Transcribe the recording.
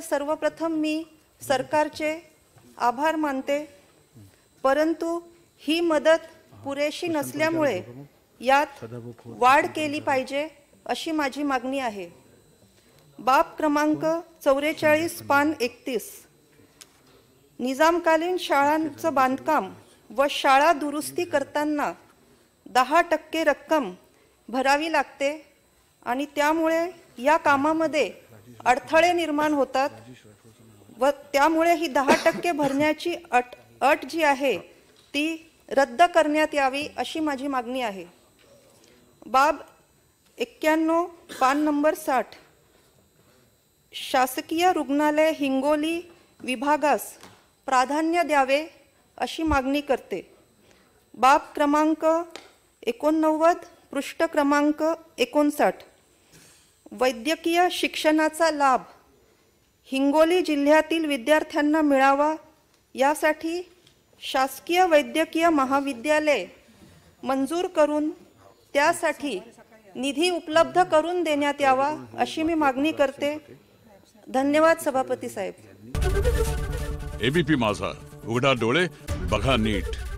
तर सर्वप्रथम मी सरकारचे आभार मानते परंतु ही मदत पुरेशी नसल्यामुळे यात वाढ केली पाहिजे अशी माझी मागणी आहे बाप क्रमांक चौवेचाळीस पान एकतीस निजामकालीन शाळांचं बांधकाम व शाळा दुरुस्ती करताना दहा टक्के रक्कम भरावी लागते आणि त्यामुळे या कामामध्ये अडथळे निर्माण होतात व त्यामुळे ही दहा टक्के भरण्याची अट अट जी आहे ती रद्द करण्यात यावी अशी माझी मागणी आहे बाब एक्क्याण्णव पान नंबर साठ शासकीय रुग्णालय हिंगोली विभागास प्राधान्य द्यावे अशी मागणी करते बाब क्रमांक एकोणनव्वद पृष्ठ क्रमांक एकोणसाठ वैद्यकीय शिक्षणाचा लाभ हिंगोली जिल्ह्यातील विद्यार्थ्यांना मिळावा यासाठी शासकीय वैद्यकीय महाविद्यालय मंजूर करून त्यासाठी निधी उपलब्ध करून देण्यात यावा अशी मी मागणी करते धन्यवाद सभापती साहेब एबीपी माझा उघडा डोळे बघा नीट